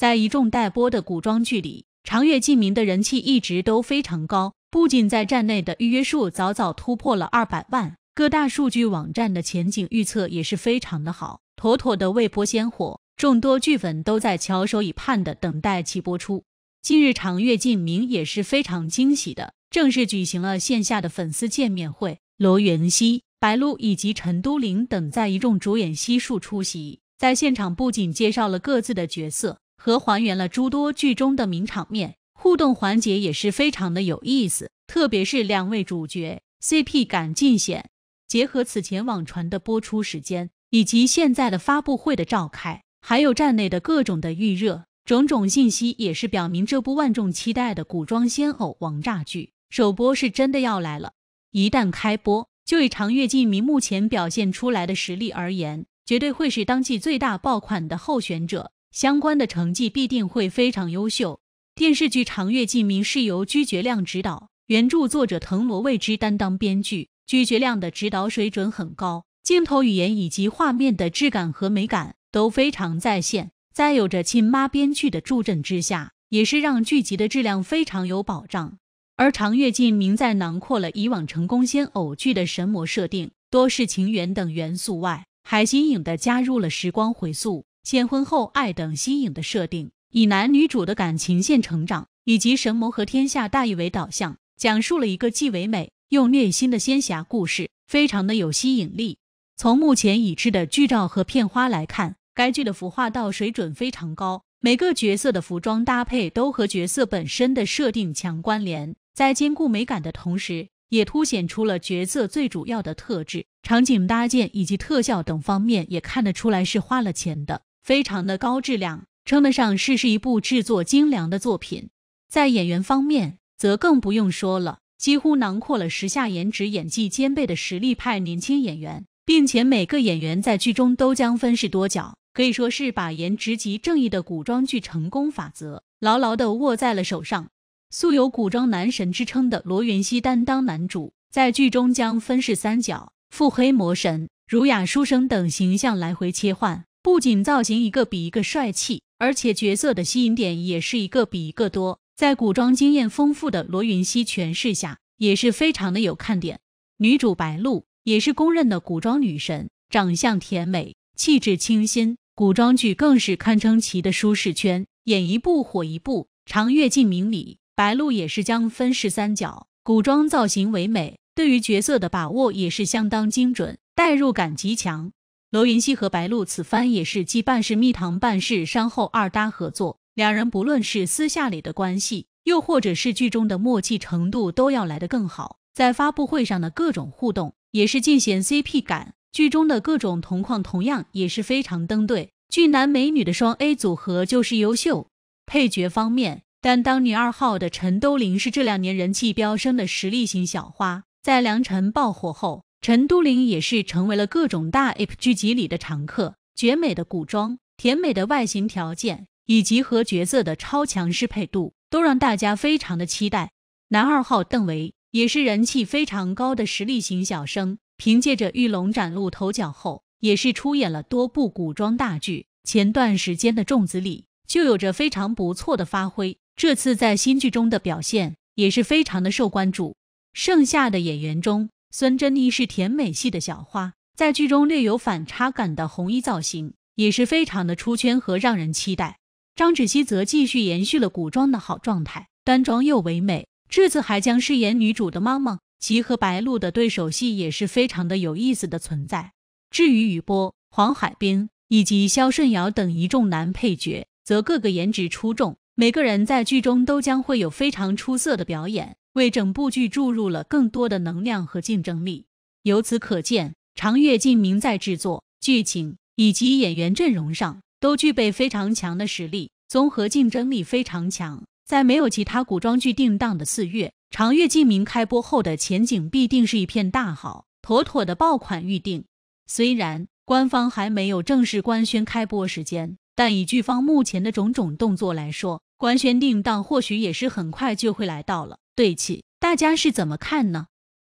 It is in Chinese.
在一众待播的古装剧里，长月烬明的人气一直都非常高，不仅在站内的预约数早早突破了二百万，各大数据网站的前景预测也是非常的好，妥妥的未播先火。众多剧粉都在翘首以盼的等待其播出。近日，长月烬明也是非常惊喜的，正式举行了线下的粉丝见面会，罗云熙、白鹿以及陈都灵等在一众主演悉数出席，在现场不仅介绍了各自的角色。和还原了诸多剧中的名场面，互动环节也是非常的有意思，特别是两位主角 CP 感尽显。结合此前网传的播出时间，以及现在的发布会的召开，还有站内的各种的预热，种种信息也是表明这部万众期待的古装仙偶王炸剧首播是真的要来了。一旦开播，就以长月烬明目前表现出来的实力而言，绝对会是当季最大爆款的候选者。相关的成绩必定会非常优秀。电视剧《长月烬明》是由鞠觉亮执导，原著作者藤萝未知担当编剧。鞠觉亮的指导水准很高，镜头语言以及画面的质感和美感都非常在线。在有着亲妈编剧的助阵之下，也是让剧集的质量非常有保障。而《长月烬明》在囊括了以往成功仙偶剧的神魔设定、多世情缘等元素外，还新颖的加入了时光回溯。先婚后爱等新颖的设定，以男女主的感情线成长以及神魔和天下大义为导向，讲述了一个既唯美又虐心的仙侠故事，非常的有吸引力。从目前已知的剧照和片花来看，该剧的服化道水准非常高，每个角色的服装搭配都和角色本身的设定强关联，在兼顾美感的同时，也凸显出了角色最主要的特质。场景搭建以及特效等方面也看得出来是花了钱的。非常的高质量，称得上是是一部制作精良的作品。在演员方面，则更不用说了，几乎囊括了时下颜值演技兼备的实力派年轻演员，并且每个演员在剧中都将分饰多角，可以说是把颜值及正义的古装剧成功法则牢牢地握在了手上。素有古装男神之称的罗云熙担当男主，在剧中将分饰三角、腹黑魔神、儒雅书生等形象来回切换。不仅造型一个比一个帅气，而且角色的吸引点也是一个比一个多。在古装经验丰富的罗云熙诠释下，也是非常的有看点。女主白鹿也是公认的古装女神，长相甜美，气质清新，古装剧更是堪称其的舒适圈，演一部火一部。《长月烬明》里，白鹿也是将分饰三角，古装造型唯美，对于角色的把握也是相当精准，代入感极强。罗云熙和白鹿此番也是既半是蜜糖，半是伤后二搭合作，两人不论是私下里的关系，又或者是剧中的默契程度，都要来得更好。在发布会上的各种互动，也是尽显 CP 感。剧中的各种同框，同样也是非常登对。俊男美女的双 A 组合就是优秀。配角方面，担当女二号的陈都灵是这两年人气飙升的实力型小花，在《梁辰》爆火后。陈都灵也是成为了各种大 ip 剧集里的常客，绝美的古装、甜美的外形条件以及和角色的超强适配度，都让大家非常的期待。男二号邓为也是人气非常高的实力型小生，凭借着《玉龙》崭露头角后，也是出演了多部古装大剧。前段时间的《重子里就有着非常不错的发挥，这次在新剧中的表现也是非常的受关注。剩下的演员中，孙珍妮是甜美系的小花，在剧中略有反差感的红衣造型也是非常的出圈和让人期待。张芷溪则继续延续了古装的好状态，端庄又唯美。这次还将饰演女主的妈妈，其和白鹿的对手戏也是非常的有意思的存在。至于雨波、黄海冰以及肖顺尧等一众男配角，则各个颜值出众，每个人在剧中都将会有非常出色的表演。为整部剧注入了更多的能量和竞争力。由此可见，长月烬明在制作、剧情以及演员阵容上都具备非常强的实力，综合竞争力非常强。在没有其他古装剧定档的四月，长月烬明开播后的前景必定是一片大好，妥妥的爆款预定。虽然官方还没有正式官宣开播时间，但以剧方目前的种种动作来说，官宣定档或许也是很快就会来到了。对气，大家是怎么看呢？